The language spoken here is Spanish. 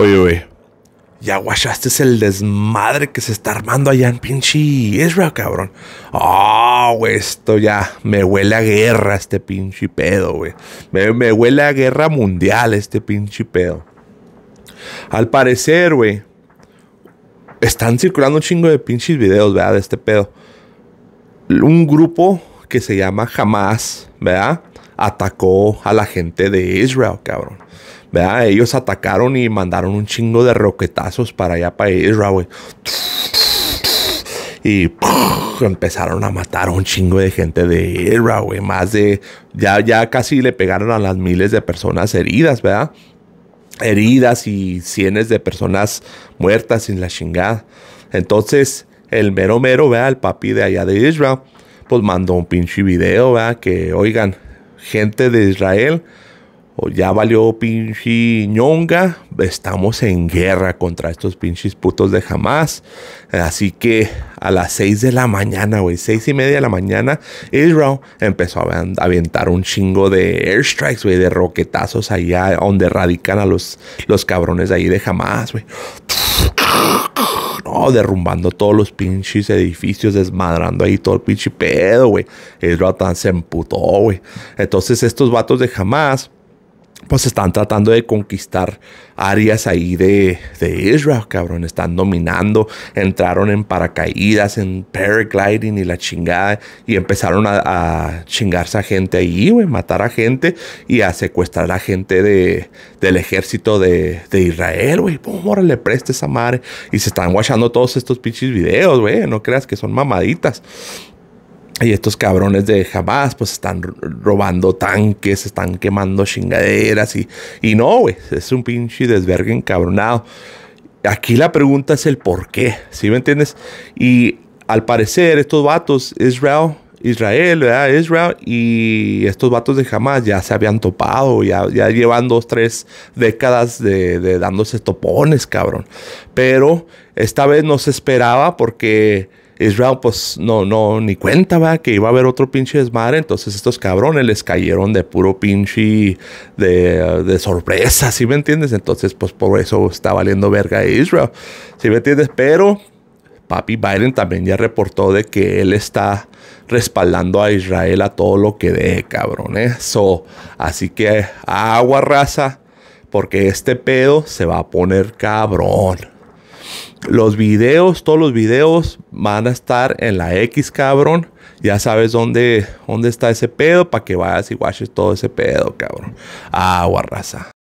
Oye, güey. Ya este es el desmadre que se está armando allá en pinche Israel, cabrón. Ah, güey, esto ya me huele a guerra este pinche pedo, güey. Me, me huele a guerra mundial este pinche pedo. Al parecer, güey, están circulando un chingo de pinches videos, ¿verdad? De este pedo. Un grupo que se llama Jamás, ¿verdad? atacó a la gente de Israel, cabrón. ...vea, Ellos atacaron y mandaron un chingo de roquetazos para allá, para Israel, güey. Y empezaron a matar a un chingo de gente de Israel, güey. Más de. Ya, ya casi le pegaron a las miles de personas heridas, ¿verdad? Heridas y cientos de personas muertas sin la chingada. Entonces, el mero mero, vea, El papi de allá de Israel, pues mandó un pinche video, ¿verdad? Que, oigan, gente de Israel, o ya valió pinche ñonga, estamos en guerra contra estos pinches putos de jamás. Así que a las 6 de la mañana, güey, 6 y media de la mañana, Israel empezó a aventar un chingo de airstrikes, güey, de roquetazos allá donde radican a los, los cabrones de ahí de jamás, güey derrumbando todos los pinches edificios, desmadrando ahí todo el pinche pedo, güey. El ratón se emputó, güey. Entonces estos vatos de jamás pues están tratando de conquistar áreas ahí de, Israel, cabrón. Están dominando, entraron en paracaídas, en paragliding y la chingada. Y empezaron a, chingarse a gente ahí, güey, matar a gente y a secuestrar a gente de, del ejército de, Israel, güey. le preste esa madre. Y se están guachando todos estos pinches videos, güey. No creas que son mamaditas. Y estos cabrones de jamás, pues están robando tanques, están quemando chingaderas y, y no, güey, es un pinche desvergue encabronado. Aquí la pregunta es el por qué, ¿sí me entiendes? Y al parecer estos vatos, Israel, Israel, ¿verdad? Israel y estos vatos de jamás ya se habían topado, ya, ya llevan dos, tres décadas de, de dándose topones, cabrón. Pero esta vez no se esperaba porque Israel, pues no, no, ni cuenta, va, que iba a haber otro pinche desmadre. Entonces estos cabrones les cayeron de puro pinche de, sorpresa, ¿sí me entiendes? Entonces, pues por eso está valiendo verga Israel, ¿sí me entiendes? Pero papi Biden también ya reportó de que él está respaldando a Israel a todo lo que dé, cabrón, Eso, ¿eh? así que agua raza, porque este pedo se va a poner cabrón. Los videos, todos los videos van a estar en la X, cabrón. Ya sabes dónde, dónde está ese pedo para que vayas y watches todo ese pedo, cabrón. Agua raza.